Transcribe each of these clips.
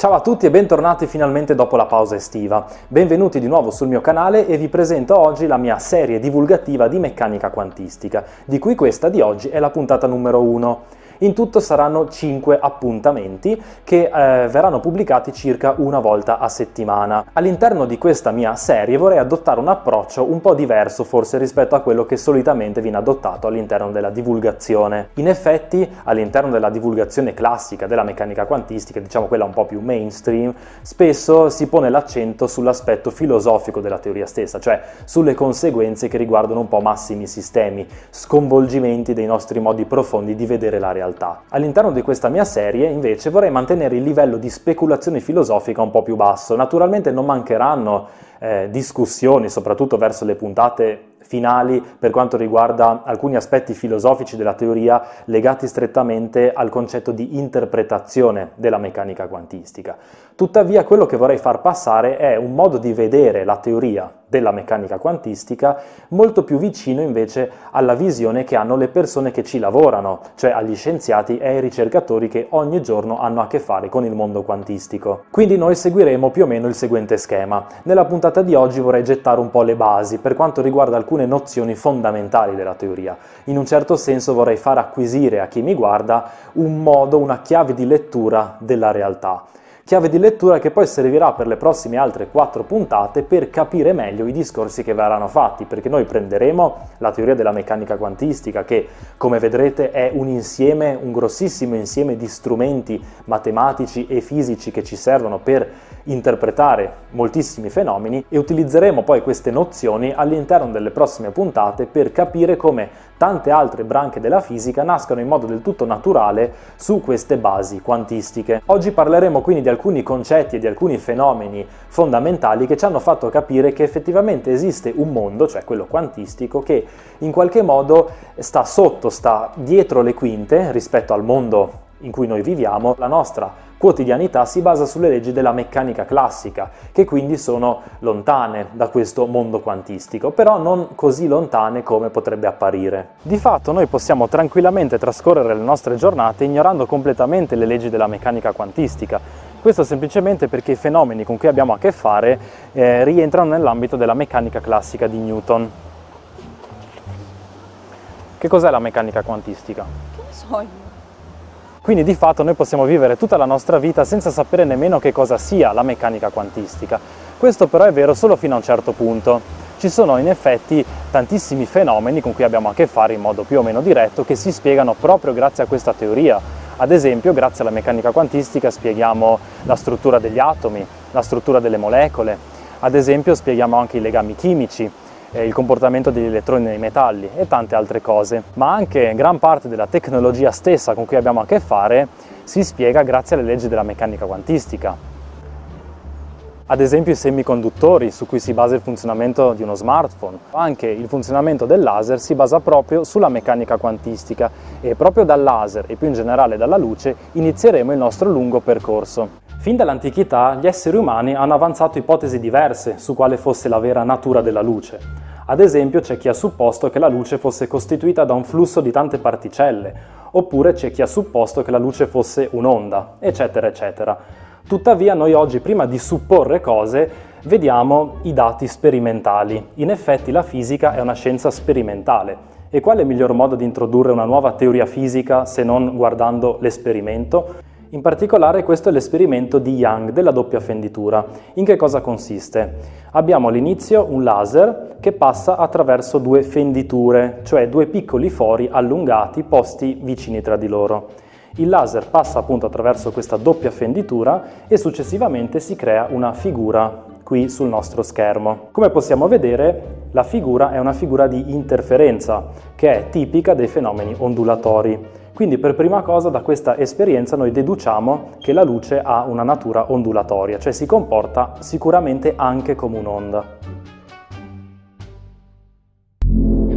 Ciao a tutti e bentornati finalmente dopo la pausa estiva. Benvenuti di nuovo sul mio canale e vi presento oggi la mia serie divulgativa di meccanica quantistica, di cui questa di oggi è la puntata numero 1. In tutto saranno 5 appuntamenti che eh, verranno pubblicati circa una volta a settimana. All'interno di questa mia serie vorrei adottare un approccio un po' diverso forse rispetto a quello che solitamente viene adottato all'interno della divulgazione. In effetti all'interno della divulgazione classica della meccanica quantistica, diciamo quella un po' più mainstream, spesso si pone l'accento sull'aspetto filosofico della teoria stessa, cioè sulle conseguenze che riguardano un po' massimi sistemi, sconvolgimenti dei nostri modi profondi di vedere la realtà realtà. All'interno di questa mia serie invece vorrei mantenere il livello di speculazione filosofica un po' più basso. Naturalmente non mancheranno eh, discussioni, soprattutto verso le puntate finali per quanto riguarda alcuni aspetti filosofici della teoria legati strettamente al concetto di interpretazione della meccanica quantistica. Tuttavia quello che vorrei far passare è un modo di vedere la teoria della meccanica quantistica molto più vicino invece alla visione che hanno le persone che ci lavorano, cioè agli scienziati e ai ricercatori che ogni giorno hanno a che fare con il mondo quantistico. Quindi noi seguiremo più o meno il seguente schema. Nella puntata di oggi vorrei gettare un po' le basi per quanto riguarda alcune nozioni fondamentali della teoria. In un certo senso vorrei far acquisire a chi mi guarda un modo, una chiave di lettura della realtà chiave di lettura che poi servirà per le prossime altre quattro puntate per capire meglio i discorsi che verranno fatti, perché noi prenderemo la teoria della meccanica quantistica, che come vedrete è un insieme, un grossissimo insieme di strumenti matematici e fisici che ci servono per interpretare moltissimi fenomeni e utilizzeremo poi queste nozioni all'interno delle prossime puntate per capire come tante altre branche della fisica nascono in modo del tutto naturale su queste basi quantistiche. Oggi parleremo quindi di alcuni concetti e di alcuni fenomeni fondamentali che ci hanno fatto capire che effettivamente esiste un mondo, cioè quello quantistico, che in qualche modo sta sotto, sta dietro le quinte rispetto al mondo in cui noi viviamo, la nostra quotidianità si basa sulle leggi della meccanica classica, che quindi sono lontane da questo mondo quantistico, però non così lontane come potrebbe apparire. Di fatto noi possiamo tranquillamente trascorrere le nostre giornate ignorando completamente le leggi della meccanica quantistica, questo semplicemente perché i fenomeni con cui abbiamo a che fare eh, rientrano nell'ambito della meccanica classica di Newton. Che cos'è la meccanica quantistica? Che ne so io. Quindi di fatto noi possiamo vivere tutta la nostra vita senza sapere nemmeno che cosa sia la meccanica quantistica. Questo però è vero solo fino a un certo punto. Ci sono in effetti tantissimi fenomeni con cui abbiamo a che fare in modo più o meno diretto che si spiegano proprio grazie a questa teoria. Ad esempio, grazie alla meccanica quantistica spieghiamo la struttura degli atomi, la struttura delle molecole, ad esempio spieghiamo anche i legami chimici, eh, il comportamento degli elettroni nei metalli e tante altre cose. Ma anche gran parte della tecnologia stessa con cui abbiamo a che fare si spiega grazie alle leggi della meccanica quantistica ad esempio i semiconduttori su cui si basa il funzionamento di uno smartphone. Anche il funzionamento del laser si basa proprio sulla meccanica quantistica e proprio dal laser e più in generale dalla luce inizieremo il nostro lungo percorso. Fin dall'antichità gli esseri umani hanno avanzato ipotesi diverse su quale fosse la vera natura della luce. Ad esempio c'è chi ha supposto che la luce fosse costituita da un flusso di tante particelle, oppure c'è chi ha supposto che la luce fosse un'onda, eccetera eccetera. Tuttavia noi oggi prima di supporre cose vediamo i dati sperimentali. In effetti la fisica è una scienza sperimentale e qual è il miglior modo di introdurre una nuova teoria fisica se non guardando l'esperimento? In particolare questo è l'esperimento di Young della doppia fenditura. In che cosa consiste? Abbiamo all'inizio un laser che passa attraverso due fenditure, cioè due piccoli fori allungati posti vicini tra di loro. Il laser passa appunto attraverso questa doppia fenditura e successivamente si crea una figura qui sul nostro schermo. Come possiamo vedere la figura è una figura di interferenza che è tipica dei fenomeni ondulatori. Quindi per prima cosa da questa esperienza noi deduciamo che la luce ha una natura ondulatoria, cioè si comporta sicuramente anche come un'onda.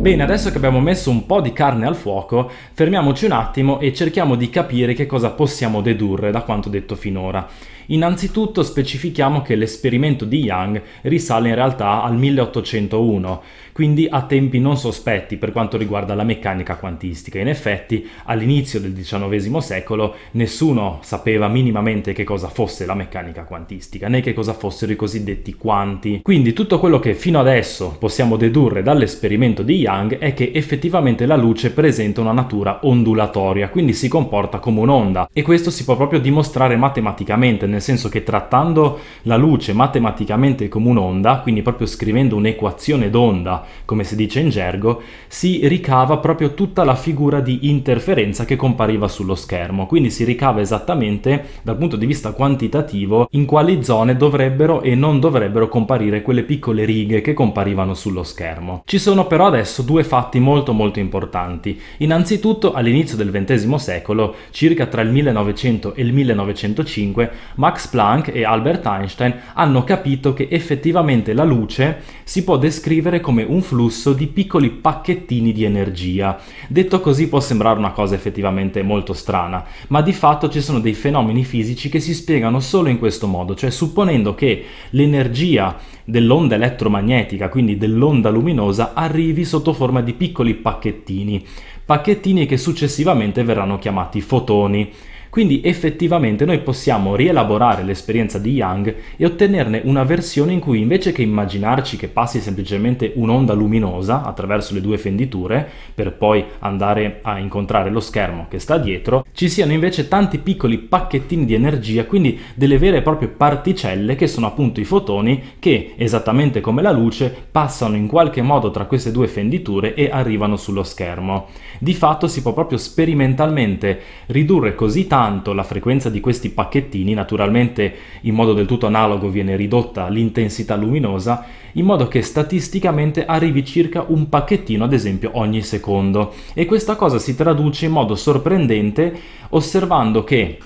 Bene, adesso che abbiamo messo un po' di carne al fuoco, fermiamoci un attimo e cerchiamo di capire che cosa possiamo dedurre da quanto detto finora. Innanzitutto specifichiamo che l'esperimento di Young risale in realtà al 1801, quindi a tempi non sospetti per quanto riguarda la meccanica quantistica. In effetti, all'inizio del XIX secolo nessuno sapeva minimamente che cosa fosse la meccanica quantistica, né che cosa fossero i cosiddetti quanti. Quindi tutto quello che fino adesso possiamo dedurre dall'esperimento di Young è che effettivamente la luce presenta una natura ondulatoria, quindi si comporta come un'onda e questo si può proprio dimostrare matematicamente, nel senso che trattando la luce matematicamente come un'onda, quindi proprio scrivendo un'equazione d'onda come si dice in gergo, si ricava proprio tutta la figura di interferenza che compariva sullo schermo, quindi si ricava esattamente dal punto di vista quantitativo in quali zone dovrebbero e non dovrebbero comparire quelle piccole righe che comparivano sullo schermo. Ci sono però adesso due fatti molto molto importanti. Innanzitutto all'inizio del XX secolo, circa tra il 1900 e il 1905, Max Planck e Albert Einstein hanno capito che effettivamente la luce si può descrivere come un flusso di piccoli pacchettini di energia. Detto così può sembrare una cosa effettivamente molto strana, ma di fatto ci sono dei fenomeni fisici che si spiegano solo in questo modo, cioè supponendo che l'energia dell'onda elettromagnetica, quindi dell'onda luminosa, arrivi sotto forma di piccoli pacchettini, pacchettini che successivamente verranno chiamati fotoni. Quindi effettivamente noi possiamo rielaborare l'esperienza di Young e ottenerne una versione in cui invece che immaginarci che passi semplicemente un'onda luminosa attraverso le due fenditure per poi andare a incontrare lo schermo che sta dietro, ci siano invece tanti piccoli pacchettini di energia, quindi delle vere e proprie particelle che sono appunto i fotoni che, esattamente come la luce, passano in qualche modo tra queste due fenditure e arrivano sullo schermo. Di fatto si può proprio sperimentalmente ridurre così tanto tanto la frequenza di questi pacchettini, naturalmente in modo del tutto analogo viene ridotta l'intensità luminosa, in modo che statisticamente arrivi circa un pacchettino ad esempio ogni secondo. E questa cosa si traduce in modo sorprendente osservando che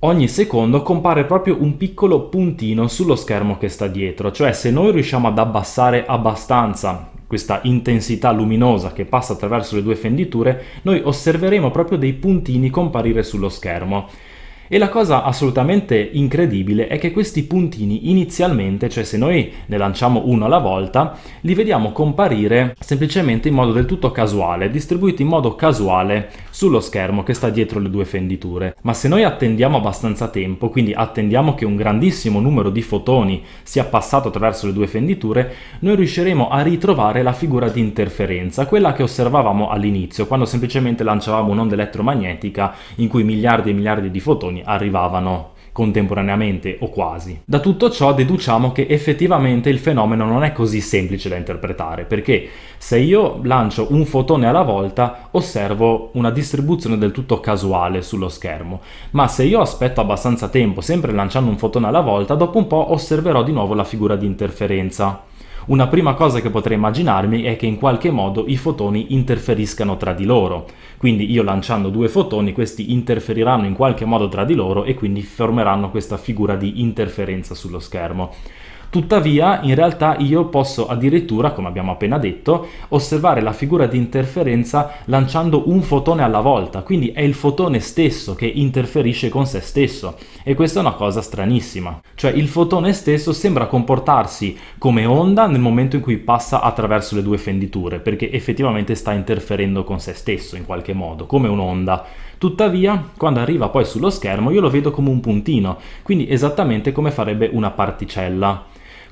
ogni secondo compare proprio un piccolo puntino sullo schermo che sta dietro, cioè se noi riusciamo ad abbassare abbastanza questa intensità luminosa che passa attraverso le due fenditure, noi osserveremo proprio dei puntini comparire sullo schermo. E la cosa assolutamente incredibile è che questi puntini inizialmente, cioè se noi ne lanciamo uno alla volta, li vediamo comparire semplicemente in modo del tutto casuale, distribuiti in modo casuale sullo schermo che sta dietro le due fenditure. Ma se noi attendiamo abbastanza tempo, quindi attendiamo che un grandissimo numero di fotoni sia passato attraverso le due fenditure, noi riusciremo a ritrovare la figura di interferenza, quella che osservavamo all'inizio, quando semplicemente lanciavamo un'onda elettromagnetica in cui miliardi e miliardi di fotoni informazioni arrivavano contemporaneamente o quasi. Da tutto ciò deduciamo che effettivamente il fenomeno non è così semplice da interpretare, perché se io lancio un fotone alla volta osservo una distribuzione del tutto casuale sullo schermo, ma se io aspetto abbastanza tempo sempre lanciando un fotone alla volta, dopo un po' osserverò di nuovo la figura di interferenza una prima cosa che potrei immaginarmi è che in qualche modo i fotoni interferiscano tra di loro. Quindi io lanciando due fotoni, questi interferiranno in qualche modo tra di loro e quindi formeranno questa figura di interferenza sullo schermo. Tuttavia, in realtà io posso addirittura, come abbiamo appena detto, osservare la figura di interferenza lanciando un fotone alla volta, quindi è il fotone stesso che interferisce con se stesso e questa è una cosa stranissima. Cioè il fotone stesso sembra comportarsi come onda nel momento in cui passa attraverso le due fenditure, perché effettivamente sta interferendo con se stesso in qualche modo, come un'onda. Tuttavia, quando arriva poi sullo schermo, io lo vedo come un puntino, quindi esattamente come farebbe una particella.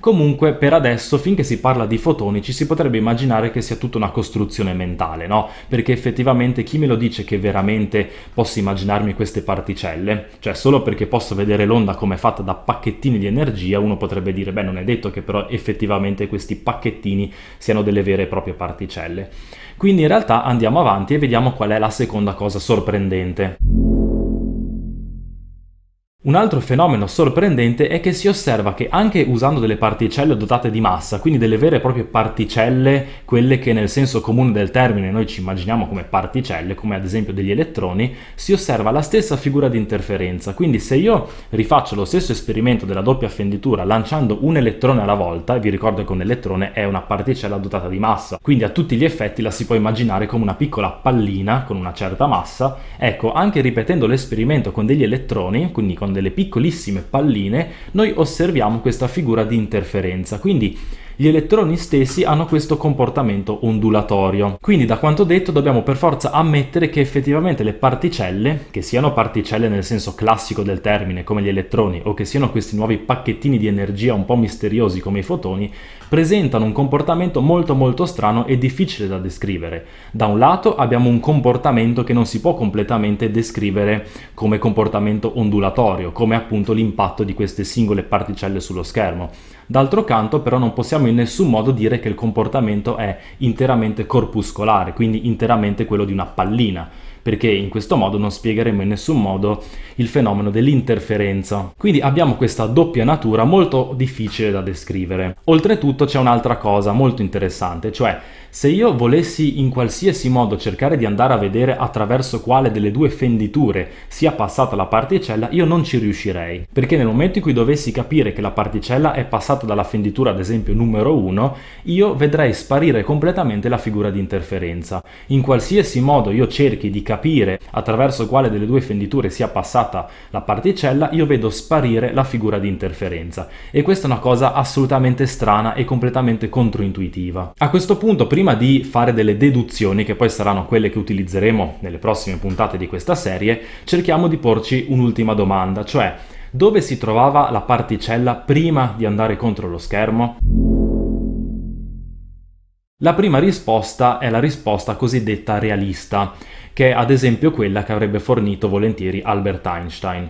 Comunque, per adesso, finché si parla di fotoni, ci si potrebbe immaginare che sia tutta una costruzione mentale, no? Perché effettivamente chi me lo dice che veramente posso immaginarmi queste particelle? Cioè, solo perché posso vedere l'onda come fatta da pacchettini di energia, uno potrebbe dire, beh, non è detto che però effettivamente questi pacchettini siano delle vere e proprie particelle. Quindi in realtà andiamo avanti e vediamo qual è la seconda cosa sorprendente. Un altro fenomeno sorprendente è che si osserva che anche usando delle particelle dotate di massa, quindi delle vere e proprie particelle, quelle che nel senso comune del termine noi ci immaginiamo come particelle, come ad esempio degli elettroni, si osserva la stessa figura di interferenza. Quindi se io rifaccio lo stesso esperimento della doppia fenditura lanciando un elettrone alla volta, vi ricordo che un elettrone è una particella dotata di massa, quindi a tutti gli effetti la si può immaginare come una piccola pallina con una certa massa, ecco, anche ripetendo l'esperimento con degli elettroni, quindi con delle piccolissime palline, noi osserviamo questa figura di interferenza. Quindi gli elettroni stessi hanno questo comportamento ondulatorio. Quindi da quanto detto dobbiamo per forza ammettere che effettivamente le particelle, che siano particelle nel senso classico del termine come gli elettroni o che siano questi nuovi pacchettini di energia un po' misteriosi come i fotoni, presentano un comportamento molto molto strano e difficile da descrivere. Da un lato abbiamo un comportamento che non si può completamente descrivere come comportamento ondulatorio, come appunto l'impatto di queste singole particelle sullo schermo D'altro canto però non possiamo in nessun modo dire che il comportamento è interamente corpuscolare, quindi interamente quello di una pallina perché in questo modo non spiegheremo in nessun modo il fenomeno dell'interferenza. Quindi abbiamo questa doppia natura molto difficile da descrivere. Oltretutto c'è un'altra cosa molto interessante, cioè se io volessi in qualsiasi modo cercare di andare a vedere attraverso quale delle due fenditure sia passata la particella, io non ci riuscirei, perché nel momento in cui dovessi capire che la particella è passata dalla fenditura ad esempio numero 1, io vedrei sparire completamente la figura di interferenza. In qualsiasi modo io cerchi di capire capire attraverso quale delle due fenditure sia passata la particella, io vedo sparire la figura di interferenza. E questa è una cosa assolutamente strana e completamente controintuitiva. A questo punto, prima di fare delle deduzioni, che poi saranno quelle che utilizzeremo nelle prossime puntate di questa serie, cerchiamo di porci un'ultima domanda, cioè dove si trovava la particella prima di andare contro lo schermo? La prima risposta è la risposta cosiddetta realista, che è ad esempio quella che avrebbe fornito volentieri Albert Einstein.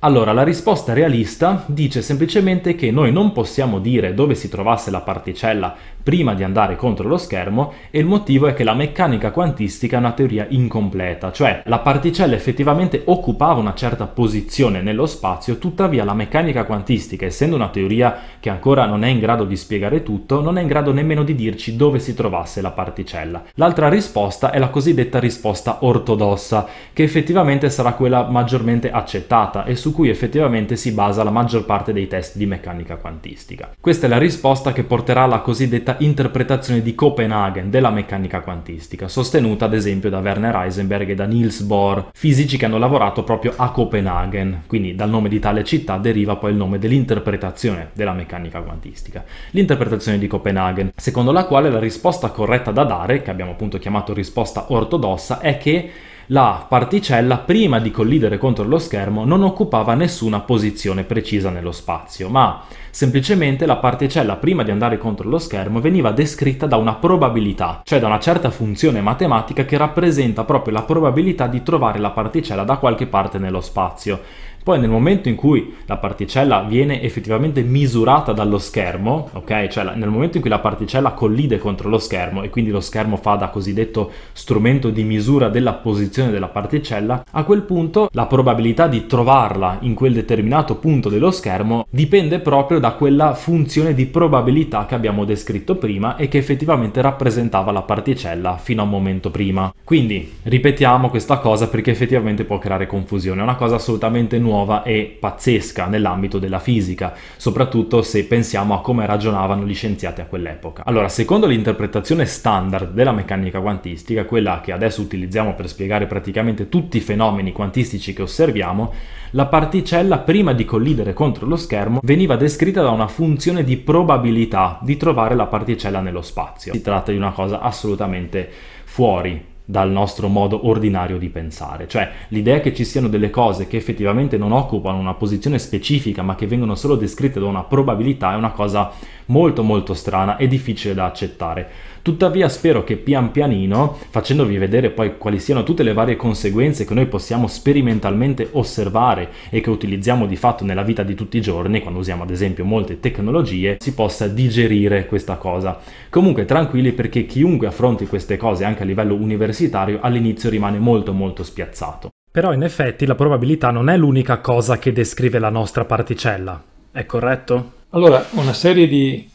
Allora, la risposta realista dice semplicemente che noi non possiamo dire dove si trovasse la particella prima di andare contro lo schermo e il motivo è che la meccanica quantistica è una teoria incompleta, cioè la particella effettivamente occupava una certa posizione nello spazio, tuttavia la meccanica quantistica, essendo una teoria che ancora non è in grado di spiegare tutto, non è in grado nemmeno di dirci dove si trovasse la particella. L'altra risposta è la cosiddetta risposta ortodossa, che effettivamente sarà quella maggiormente accettata e su cui effettivamente si basa la maggior parte dei test di meccanica quantistica. Questa è la risposta che porterà alla cosiddetta cosiddetta interpretazione di Copenaghen della meccanica quantistica, sostenuta ad esempio da Werner Heisenberg e da Niels Bohr, fisici che hanno lavorato proprio a Copenaghen, quindi dal nome di tale città deriva poi il nome dell'interpretazione della meccanica quantistica. L'interpretazione di Copenaghen, secondo la quale la risposta corretta da dare, che abbiamo appunto chiamato risposta ortodossa, è che la particella prima di collidere contro lo schermo non occupava nessuna posizione precisa nello spazio, ma semplicemente la particella prima di andare contro lo schermo veniva descritta da una probabilità, cioè da una certa funzione matematica che rappresenta proprio la probabilità di trovare la particella da qualche parte nello spazio poi nel momento in cui la particella viene effettivamente misurata dallo schermo, ok? Cioè nel momento in cui la particella collide contro lo schermo e quindi lo schermo fa da cosiddetto strumento di misura della posizione della particella, a quel punto la probabilità di trovarla in quel determinato punto dello schermo dipende proprio da quella funzione di probabilità che abbiamo descritto prima e che effettivamente rappresentava la particella fino a un momento prima. Quindi ripetiamo questa cosa perché effettivamente può creare confusione, è una cosa assolutamente nuova nuova e pazzesca nell'ambito della fisica, soprattutto se pensiamo a come ragionavano gli scienziati a quell'epoca. Allora, secondo l'interpretazione standard della meccanica quantistica, quella che adesso utilizziamo per spiegare praticamente tutti i fenomeni quantistici che osserviamo, la particella prima di collidere contro lo schermo veniva descritta da una funzione di probabilità di trovare la particella nello spazio. Si tratta di una cosa assolutamente fuori dal nostro modo ordinario di pensare. Cioè l'idea che ci siano delle cose che effettivamente non occupano una posizione specifica ma che vengono solo descritte da una probabilità è una cosa molto molto strana e difficile da accettare. Tuttavia spero che pian pianino, facendovi vedere poi quali siano tutte le varie conseguenze che noi possiamo sperimentalmente osservare e che utilizziamo di fatto nella vita di tutti i giorni, quando usiamo ad esempio molte tecnologie, si possa digerire questa cosa. Comunque tranquilli perché chiunque affronti queste cose anche a livello universitario all'inizio rimane molto molto spiazzato. Però in effetti la probabilità non è l'unica cosa che descrive la nostra particella, è corretto? Allora, una serie di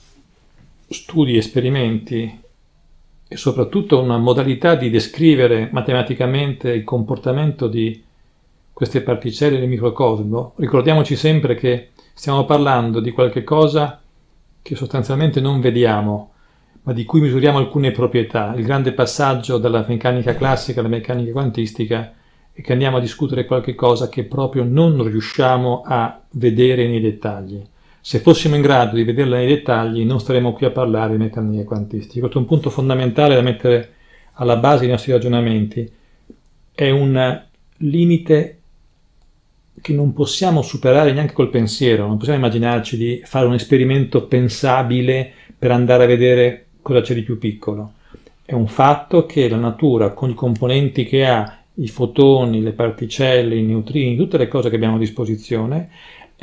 studi, esperimenti e soprattutto una modalità di descrivere matematicamente il comportamento di queste particelle nel microcosmo, ricordiamoci sempre che stiamo parlando di qualche cosa che sostanzialmente non vediamo, ma di cui misuriamo alcune proprietà, il grande passaggio dalla meccanica classica alla meccanica quantistica è che andiamo a discutere qualche cosa che proprio non riusciamo a vedere nei dettagli. Se fossimo in grado di vederla nei dettagli non staremmo qui a parlare di meccaniche quantistiche. Questo è un punto fondamentale da mettere alla base dei nostri ragionamenti. È un limite che non possiamo superare neanche col pensiero, non possiamo immaginarci di fare un esperimento pensabile per andare a vedere cosa c'è di più piccolo. È un fatto che la natura, con i componenti che ha, i fotoni, le particelle, i neutrini, tutte le cose che abbiamo a disposizione,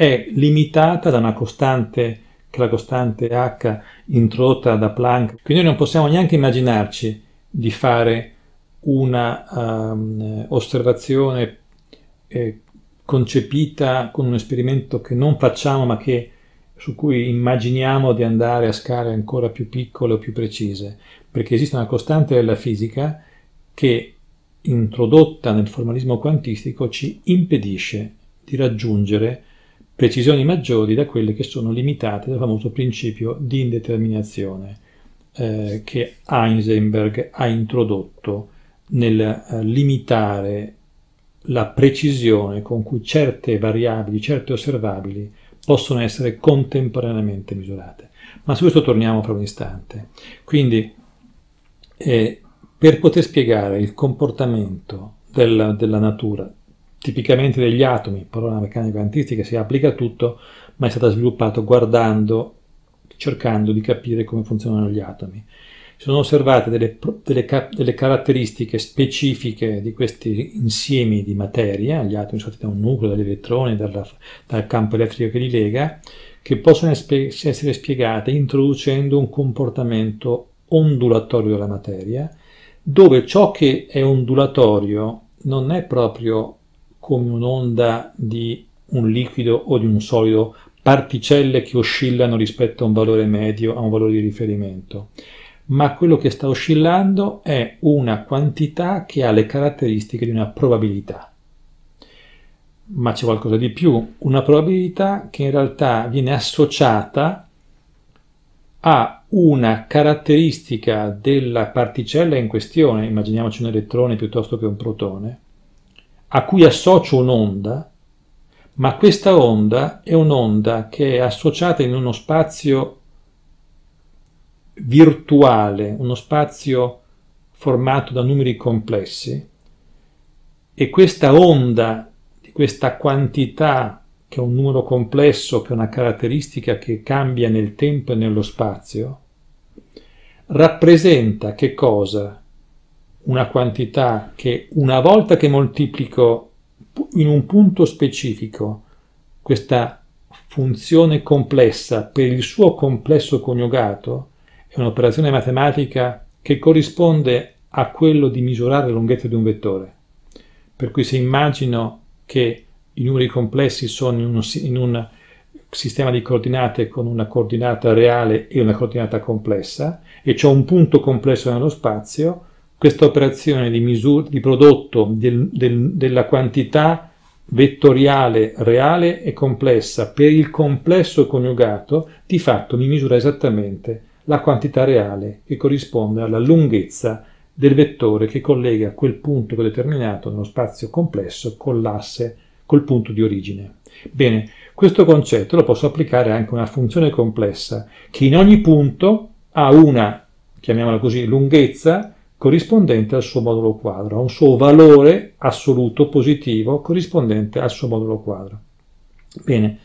è limitata da una costante, che è la costante h introdotta da Planck. Quindi noi non possiamo neanche immaginarci di fare una um, osservazione eh, concepita con un esperimento che non facciamo ma che, su cui immaginiamo di andare a scale ancora più piccole o più precise, perché esiste una costante della fisica che introdotta nel formalismo quantistico ci impedisce di raggiungere precisioni maggiori da quelle che sono limitate dal famoso principio di indeterminazione eh, che Heisenberg ha introdotto nel eh, limitare la precisione con cui certe variabili, certe osservabili possono essere contemporaneamente misurate. Ma su questo torniamo fra un istante. Quindi, eh, per poter spiegare il comportamento della, della natura tipicamente degli atomi, però la meccanica quantistica, si applica a tutto, ma è stata sviluppata guardando, cercando di capire come funzionano gli atomi. Sono osservate delle, delle, delle caratteristiche specifiche di questi insiemi di materia, gli atomi sono stati da un nucleo, dagli elettroni, dalla, dal campo elettrico che li lega, che possono essere spiegate introducendo un comportamento ondulatorio della materia, dove ciò che è ondulatorio non è proprio come un'onda di un liquido o di un solido, particelle che oscillano rispetto a un valore medio, a un valore di riferimento, ma quello che sta oscillando è una quantità che ha le caratteristiche di una probabilità. Ma c'è qualcosa di più, una probabilità che in realtà viene associata a una caratteristica della particella in questione, immaginiamoci un elettrone piuttosto che un protone, a cui associo un'onda, ma questa onda è un'onda che è associata in uno spazio virtuale, uno spazio formato da numeri complessi, e questa onda di questa quantità che è un numero complesso, che è una caratteristica che cambia nel tempo e nello spazio, rappresenta che cosa? una quantità che una volta che moltiplico in un punto specifico questa funzione complessa per il suo complesso coniugato è un'operazione matematica che corrisponde a quello di misurare la lunghezza di un vettore. Per cui se immagino che i numeri complessi sono in un, in un sistema di coordinate con una coordinata reale e una coordinata complessa e c'è un punto complesso nello spazio, questa operazione di, misura, di prodotto del, del, della quantità vettoriale reale e complessa per il complesso coniugato di fatto mi misura esattamente la quantità reale che corrisponde alla lunghezza del vettore che collega quel punto determinato nello spazio complesso con l'asse, col punto di origine. Bene, questo concetto lo posso applicare anche a una funzione complessa che in ogni punto ha una, chiamiamola così, lunghezza corrispondente al suo modulo quadro, a un suo valore assoluto positivo corrispondente al suo modulo quadro. Bene,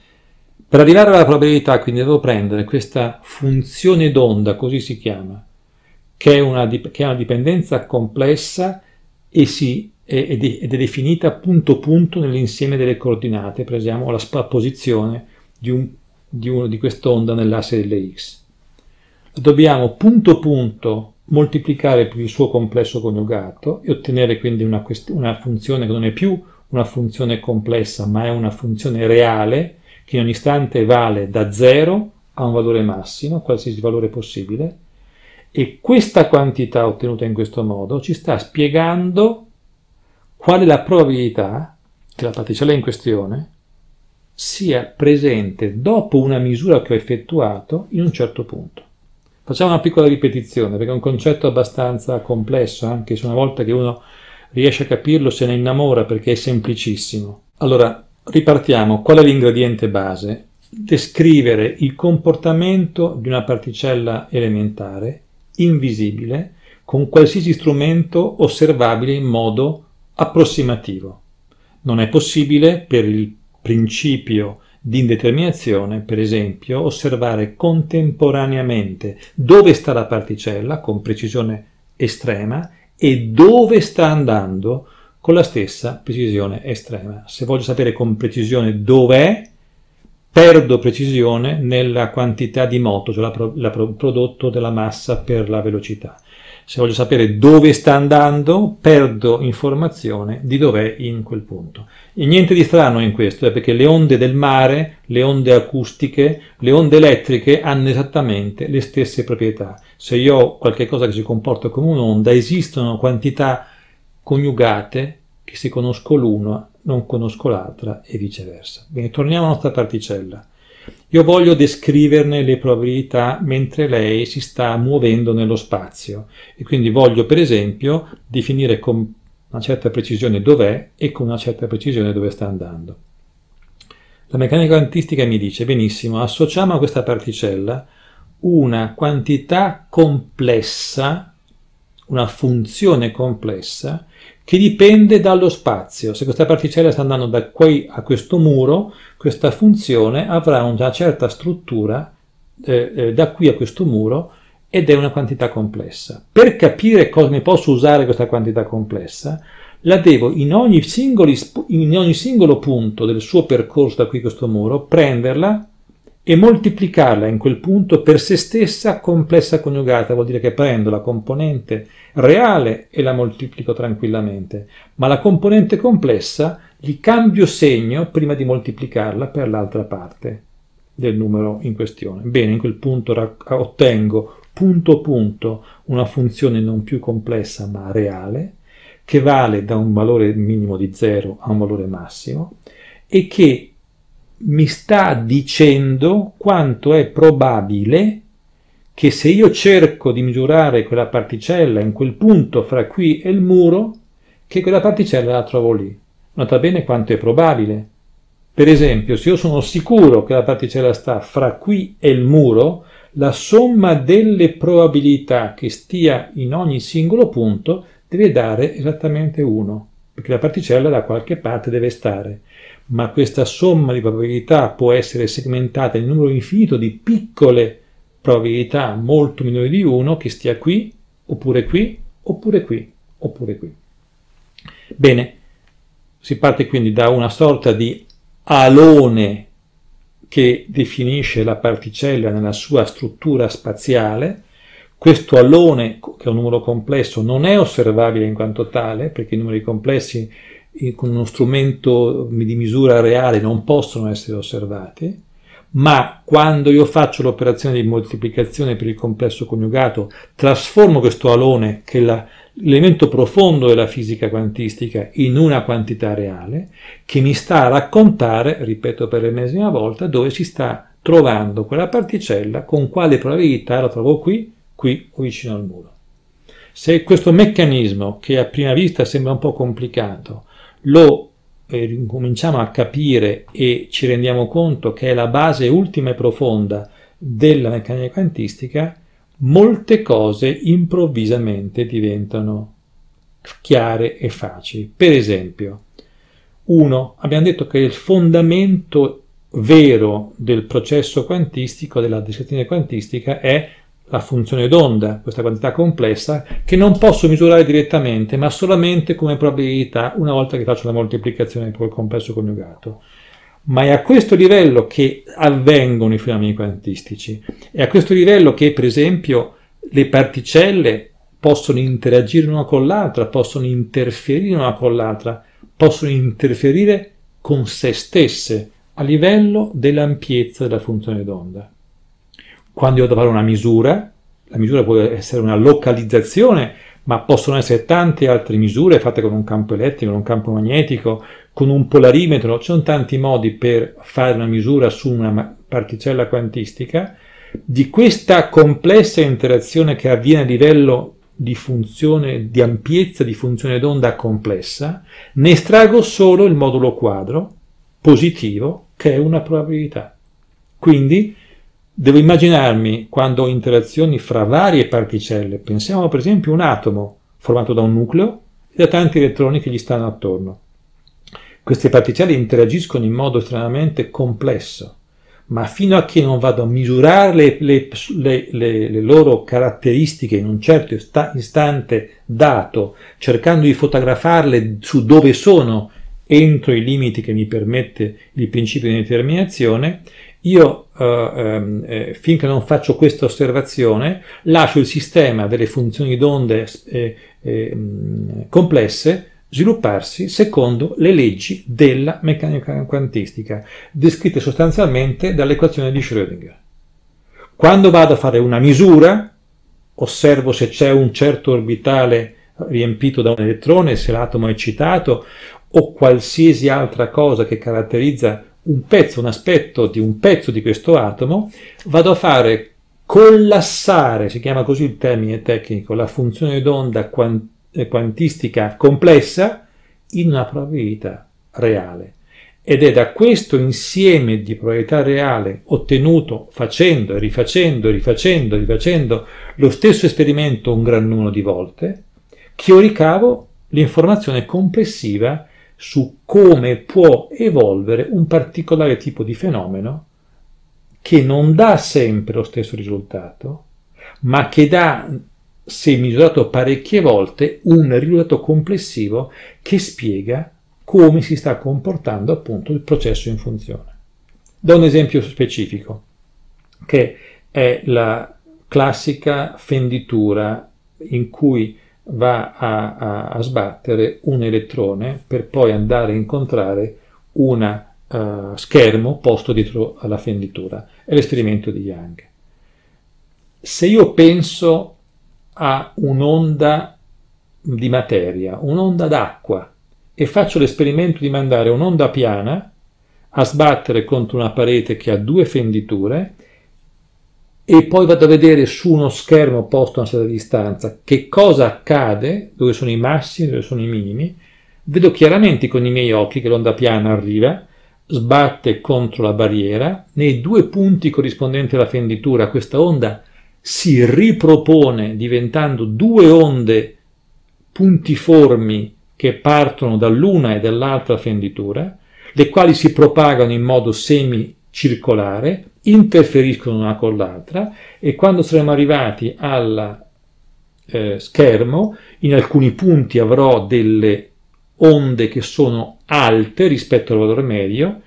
per arrivare alla probabilità quindi devo prendere questa funzione d'onda, così si chiama, che è una, che è una dipendenza complessa e si ed è definita punto punto nell'insieme delle coordinate, per la posizione di, un, di, di quest'onda nell'asse delle x. Dobbiamo punto punto moltiplicare il suo complesso coniugato e ottenere quindi una, quest- una funzione che non è più una funzione complessa, ma è una funzione reale che in ogni istante vale da 0 a un valore massimo, qualsiasi valore possibile, e questa quantità ottenuta in questo modo ci sta spiegando qual è la probabilità che la particella in questione sia presente dopo una misura che ho effettuato in un certo punto. Facciamo una piccola ripetizione perché è un concetto abbastanza complesso, anche eh, se una volta che uno riesce a capirlo se ne innamora perché è semplicissimo. Allora, ripartiamo. Qual è l'ingrediente base? Descrivere il comportamento di una particella elementare, invisibile, con qualsiasi strumento osservabile in modo approssimativo. Non è possibile per il principio di indeterminazione, per esempio, osservare contemporaneamente dove sta la particella con precisione estrema e dove sta andando con la stessa precisione estrema. Se voglio sapere con precisione dov'è, perdo precisione nella quantità di moto, cioè il prodotto della massa per la velocità se voglio sapere dove sta andando, perdo informazione di dov'è in quel punto. E niente di strano in questo, è eh, perché le onde del mare, le onde acustiche, le onde elettriche hanno esattamente le stesse proprietà. Se io ho qualcosa che si comporta come un'onda, esistono quantità coniugate che se conosco l'una non conosco l'altra e viceversa. Quindi torniamo alla nostra particella. Io voglio descriverne le probabilità mentre lei si sta muovendo nello spazio e quindi voglio per esempio definire con una certa precisione dov'è e con una certa precisione dove sta andando. La meccanica quantistica mi dice, benissimo, associamo a questa particella una quantità complessa, una funzione complessa, che dipende dallo spazio. Se questa particella sta andando da qui a questo muro, questa funzione avrà una certa struttura eh, eh, da qui a questo muro ed è una quantità complessa. Per capire cosa ne posso usare questa quantità complessa, la devo in ogni, singoli, in ogni singolo punto del suo percorso da qui a questo muro prenderla e moltiplicarla in quel punto per se stessa complessa coniugata, vuol dire che prendo la componente reale e la moltiplico tranquillamente, ma la componente complessa gli cambio segno prima di moltiplicarla per l'altra parte del numero in questione. Bene, in quel punto ottengo punto punto una funzione non più complessa ma reale, che vale da un valore minimo di 0 a un valore massimo, e che mi sta dicendo quanto è probabile che se io cerco di misurare quella particella in quel punto fra qui e il muro, che quella particella la trovo lì. Nota bene quanto è probabile. Per esempio, se io sono sicuro che la particella sta fra qui e il muro, la somma delle probabilità che stia in ogni singolo punto deve dare esattamente 1, perché la particella da qualche parte deve stare ma questa somma di probabilità può essere segmentata in numero infinito di piccole probabilità molto minori di 1 che stia qui, oppure qui, oppure qui, oppure qui. Bene, si parte quindi da una sorta di alone che definisce la particella nella sua struttura spaziale, questo alone, che è un numero complesso, non è osservabile in quanto tale, perché i numeri complessi con uno strumento di misura reale non possono essere osservate, ma quando io faccio l'operazione di moltiplicazione per il complesso coniugato, trasformo questo alone, che è l'elemento profondo della fisica quantistica, in una quantità reale, che mi sta a raccontare, ripeto per l'ennesima volta, dove si sta trovando quella particella, con quale probabilità la trovo qui, qui o vicino al muro. Se questo meccanismo, che a prima vista sembra un po' complicato, lo eh, cominciamo a capire e ci rendiamo conto che è la base ultima e profonda della meccanica quantistica, molte cose improvvisamente diventano chiare e facili. Per esempio, uno, abbiamo detto che il fondamento vero del processo quantistico, della descrizione quantistica, è la funzione d'onda, questa quantità complessa, che non posso misurare direttamente, ma solamente come probabilità una volta che faccio la moltiplicazione col complesso coniugato. Ma è a questo livello che avvengono i fenomeni quantistici, è a questo livello che, per esempio, le particelle possono interagire l'una con l'altra, possono interferire l'una con l'altra, possono interferire con se stesse a livello dell'ampiezza della funzione d'onda quando io vado a fare una misura, la misura può essere una localizzazione, ma possono essere tante altre misure fatte con un campo elettrico, con un campo magnetico, con un polarimetro, ci sono tanti modi per fare una misura su una particella quantistica, di questa complessa interazione che avviene a livello di funzione, di ampiezza di funzione d'onda complessa, ne estraggo solo il modulo quadro positivo, che è una probabilità. Quindi Devo immaginarmi quando ho interazioni fra varie particelle, pensiamo per esempio a un atomo formato da un nucleo e da tanti elettroni che gli stanno attorno. Queste particelle interagiscono in modo estremamente complesso, ma fino a che non vado a misurare le, le, le, le loro caratteristiche in un certo istante dato, cercando di fotografarle su dove sono entro i limiti che mi permette il principio di determinazione, io eh, ehm, eh, finché non faccio questa osservazione lascio il sistema delle funzioni d'onde eh, eh, mm, complesse svilupparsi secondo le leggi della meccanica quantistica, descritte sostanzialmente dall'equazione di Schrödinger. Quando vado a fare una misura, osservo se c'è un certo orbitale riempito da un elettrone, se l'atomo è eccitato, o qualsiasi altra cosa che caratterizza un pezzo, un aspetto di un pezzo di questo atomo, vado a fare collassare, si chiama così il termine tecnico, la funzione d'onda quantistica complessa in una probabilità reale. Ed è da questo insieme di probabilità reale ottenuto facendo e rifacendo, e rifacendo, e rifacendo lo stesso esperimento un gran numero di volte, che io ricavo l'informazione complessiva su come può evolvere un particolare tipo di fenomeno che non dà sempre lo stesso risultato, ma che dà, se misurato parecchie volte, un risultato complessivo che spiega come si sta comportando appunto il processo in funzione. Do un esempio specifico, che è la classica fenditura in cui va a, a, a sbattere un elettrone per poi andare a incontrare un uh, schermo posto dietro alla fenditura. È l'esperimento di Young. Se io penso a un'onda di materia, un'onda d'acqua, e faccio l'esperimento di mandare un'onda piana a sbattere contro una parete che ha due fenditure e poi vado a vedere su uno schermo posto a una certa distanza che cosa accade, dove sono i massimi, dove sono i minimi, vedo chiaramente con i miei occhi che l'onda piana arriva, sbatte contro la barriera, nei due punti corrispondenti alla fenditura questa onda si ripropone diventando due onde puntiformi che partono dall'una e dall'altra fenditura, le quali si propagano in modo semicircolare, interferiscono una con l'altra e quando saremo arrivati al eh, schermo, in alcuni punti avrò delle onde che sono alte rispetto al valore medio,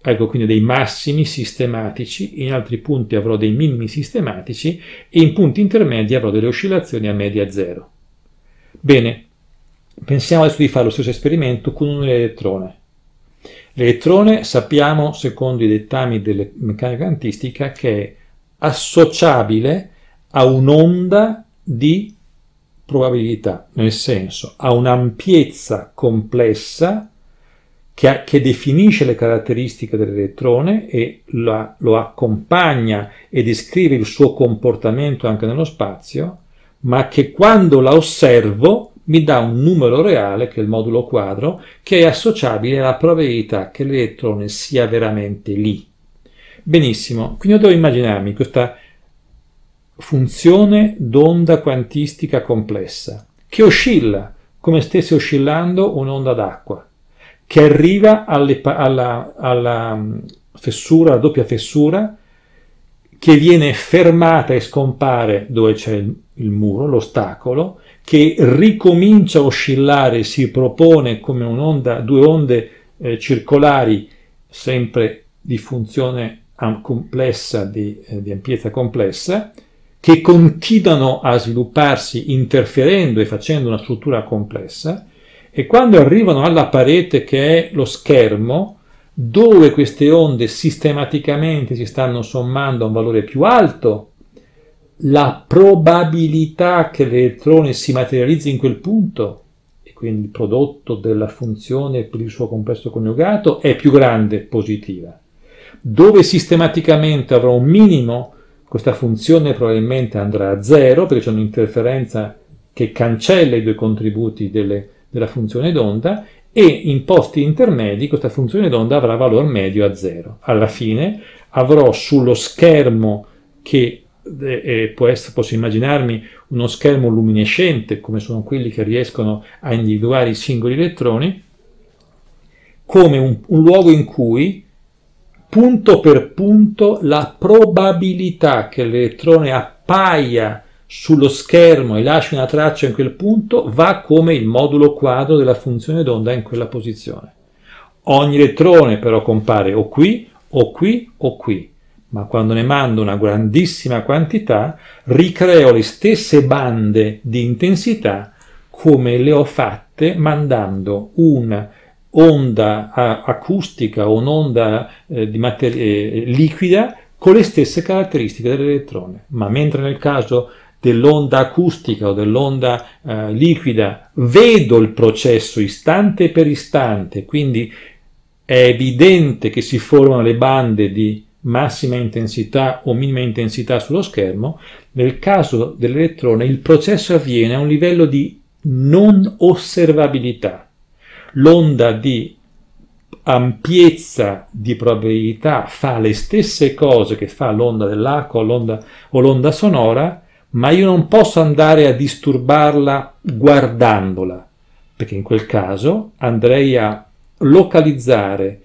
ecco quindi dei massimi sistematici, in altri punti avrò dei minimi sistematici e in punti intermedi avrò delle oscillazioni a media zero. Bene, pensiamo adesso di fare lo stesso esperimento con un elettrone. L'elettrone sappiamo, secondo i dettami della meccanica quantistica, che è associabile a un'onda di probabilità, nel senso a un'ampiezza complessa che, che, definisce le caratteristiche dell'elettrone e la, lo accompagna e descrive il suo comportamento anche nello spazio, ma che quando la osservo mi dà un numero reale, che è il modulo quadro, che è associabile alla probabilità che l'elettrone sia veramente lì. Benissimo, quindi io devo immaginarmi questa funzione d'onda quantistica complessa, che oscilla come stesse oscillando un'onda d'acqua, che arriva alle, alla, alla mm, fessura, alla doppia fessura, che viene fermata e scompare dove c'è il, il muro, l'ostacolo, che ricomincia a oscillare, si propone come un'onda, due onde eh, circolari, sempre di funzione complessa, di, eh, di ampiezza complessa, che continuano a svilupparsi interferendo e facendo una struttura complessa, e quando arrivano alla parete che è lo schermo, dove queste onde sistematicamente si stanno sommando a un valore più alto la probabilità che l'elettrone si materializzi in quel punto, e quindi il prodotto della funzione per il suo complesso coniugato, è più grande, positiva. Dove sistematicamente avrò un minimo, questa funzione probabilmente andrà a zero, perché c'è un'interferenza che cancella i due contributi delle, della funzione d'onda, e in posti intermedi questa funzione d'onda avrà valore medio a zero. Alla fine avrò sullo schermo che e può, essere, posso immaginarmi uno schermo luminescente, come sono quelli che riescono a individuare i singoli elettroni, come un, un luogo in cui punto per punto la probabilità che l'elettrone appaia sullo schermo e lasci una traccia in quel punto va come il modulo quadro della funzione d'onda in quella posizione. Ogni elettrone però compare o qui, o qui, o qui ma quando ne mando una grandissima quantità, ricreo le stesse bande di intensità come le ho fatte mandando un'onda acustica o un'onda eh, eh, liquida con le stesse caratteristiche dell'elettrone. Ma mentre nel caso dell'onda acustica o dell'onda eh, liquida vedo il processo istante per istante, quindi è evidente che si formano le bande di massima intensità o minima intensità sullo schermo, nel caso dell'elettrone il processo avviene a un livello di non osservabilità. L'onda di ampiezza di probabilità fa le stesse cose che fa l'onda dell'acqua o l'onda sonora, ma io non posso andare a disturbarla guardandola, perché in quel caso andrei a localizzare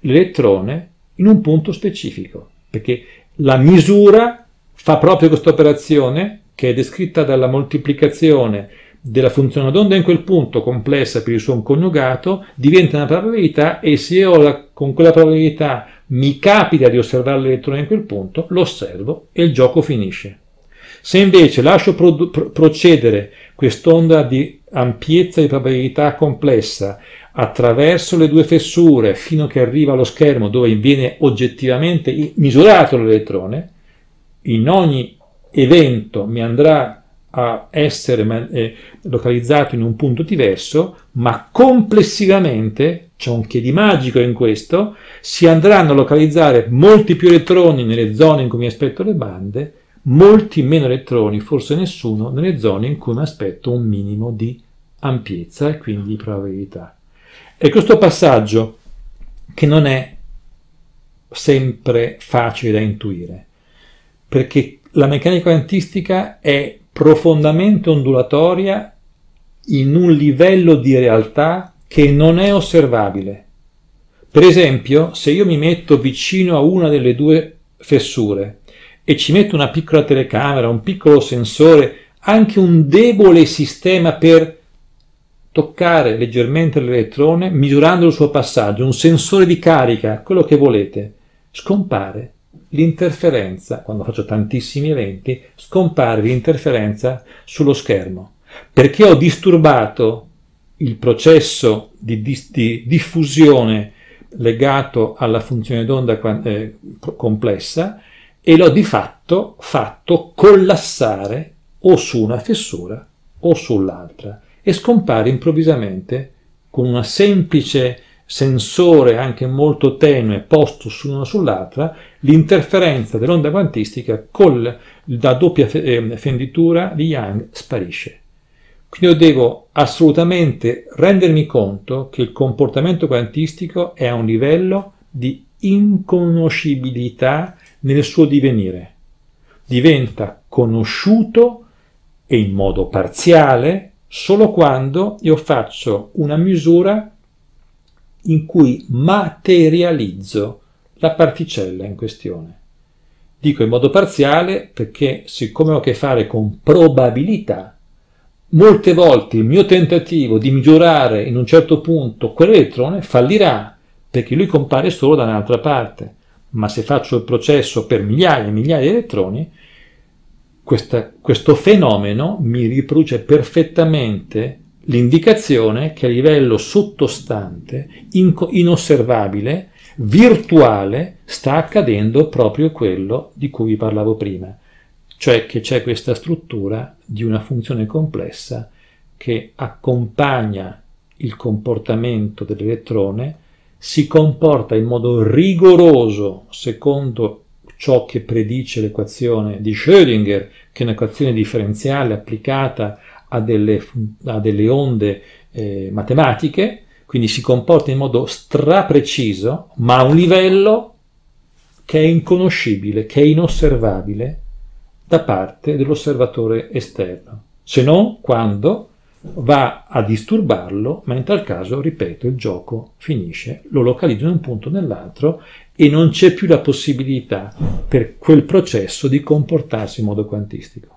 l'elettrone in un punto specifico, perché la misura fa proprio questa operazione che è descritta dalla moltiplicazione della funzione d'onda in quel punto complessa per il suo coniugato diventa una probabilità e se io la, con quella probabilità mi capita di osservare l'elettrone in quel punto, lo osservo e il gioco finisce. Se invece lascio pro procedere quest'onda di ampiezza di probabilità complessa attraverso le due fessure fino che arriva allo schermo dove viene oggettivamente misurato l'elettrone, in ogni evento mi andrà a essere eh, localizzato in un punto diverso, ma complessivamente, c'è un che di magico in questo, si andranno a localizzare molti più elettroni nelle zone in cui mi aspetto le bande, molti meno elettroni, forse nessuno, nelle zone in cui mi aspetto un minimo di ampiezza e quindi di probabilità. E questo passaggio, che non è sempre facile da intuire, perché la meccanica quantistica è profondamente ondulatoria in un livello di realtà che non è osservabile. Per esempio, se io mi metto vicino a una delle due fessure e ci metto una piccola telecamera, un piccolo sensore, anche un debole sistema per toccare leggermente l'elettrone misurando il suo passaggio, un sensore di carica, quello che volete, scompare l'interferenza, quando faccio tantissimi eventi, scompare l'interferenza sullo schermo, perché ho disturbato il processo di, di, di diffusione legato alla funzione d'onda eh, complessa e l'ho di fatto fatto collassare o su una fessura o sull'altra e scompare improvvisamente con un semplice sensore anche molto tenue posto su una sull'altra l'interferenza dell'onda quantistica con la doppia ehm, fenditura di Young sparisce. Quindi io devo assolutamente rendermi conto che il comportamento quantistico è a un livello di inconoscibilità nel suo divenire. Diventa conosciuto e in modo parziale solo quando io faccio una misura in cui materializzo la particella in questione. Dico in modo parziale perché siccome ho a che fare con probabilità, molte volte il mio tentativo di misurare in un certo punto quell'elettrone fallirà perché lui compare solo da un'altra parte. Ma se faccio il processo per migliaia e migliaia di elettroni, questa, questo fenomeno mi riproduce perfettamente l'indicazione che a livello sottostante, in, inosservabile, virtuale, sta accadendo proprio quello di cui vi parlavo prima, cioè che c'è questa struttura di una funzione complessa che accompagna il comportamento dell'elettrone, si comporta in modo rigoroso secondo ciò che predice l'equazione di Schrödinger, che è un'equazione differenziale applicata a delle, a delle onde eh, matematiche, quindi si comporta in modo strapreciso, ma a un livello che è inconoscibile, che è inosservabile da parte dell'osservatore esterno, se non quando va a disturbarlo, ma in tal caso, ripeto, il gioco finisce, lo localizzo in un punto o nell'altro e non c'è più la possibilità per quel processo di comportarsi in modo quantistico.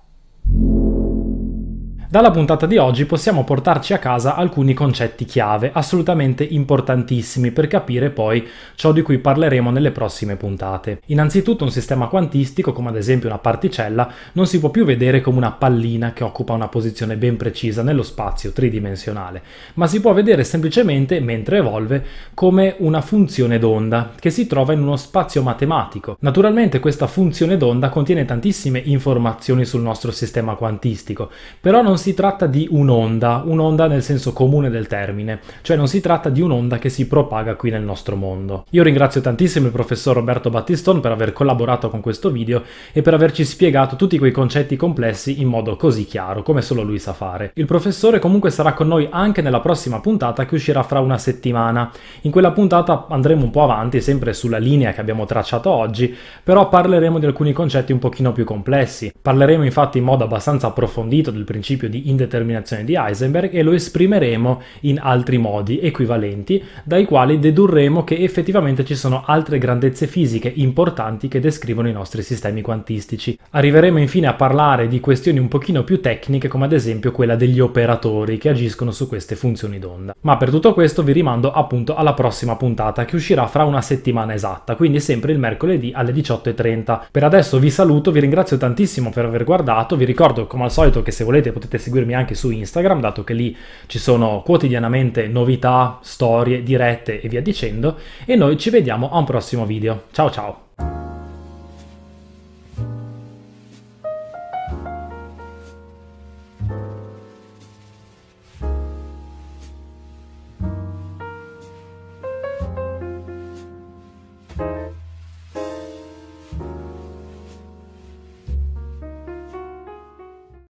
Dalla puntata di oggi possiamo portarci a casa alcuni concetti chiave, assolutamente importantissimi per capire poi ciò di cui parleremo nelle prossime puntate. Innanzitutto un sistema quantistico, come ad esempio una particella, non si può più vedere come una pallina che occupa una posizione ben precisa nello spazio tridimensionale, ma si può vedere semplicemente, mentre evolve, come una funzione d'onda che si trova in uno spazio matematico. Naturalmente questa funzione d'onda contiene tantissime informazioni sul nostro sistema quantistico, però non non si tratta di un'onda, un'onda nel senso comune del termine, cioè non si tratta di un'onda che si propaga qui nel nostro mondo. Io ringrazio tantissimo il professor Roberto Battiston per aver collaborato con questo video e per averci spiegato tutti quei concetti complessi in modo così chiaro, come solo lui sa fare. Il professore comunque sarà con noi anche nella prossima puntata che uscirà fra una settimana. In quella puntata andremo un po' avanti, sempre sulla linea che abbiamo tracciato oggi, però parleremo di alcuni concetti un pochino più complessi. Parleremo infatti in modo abbastanza approfondito del principio esempio di indeterminazione di Heisenberg e lo esprimeremo in altri modi equivalenti dai quali dedurremo che effettivamente ci sono altre grandezze fisiche importanti che descrivono i nostri sistemi quantistici. Arriveremo infine a parlare di questioni un pochino più tecniche come ad esempio quella degli operatori che agiscono su queste funzioni d'onda. Ma per tutto questo vi rimando appunto alla prossima puntata che uscirà fra una settimana esatta, quindi sempre il mercoledì alle 18.30. Per adesso vi saluto, vi ringrazio tantissimo per aver guardato, vi ricordo come al solito che se volete potete potete seguirmi anche su Instagram, dato che lì ci sono quotidianamente novità, storie, dirette e via dicendo. E noi ci vediamo a un prossimo video. Ciao ciao!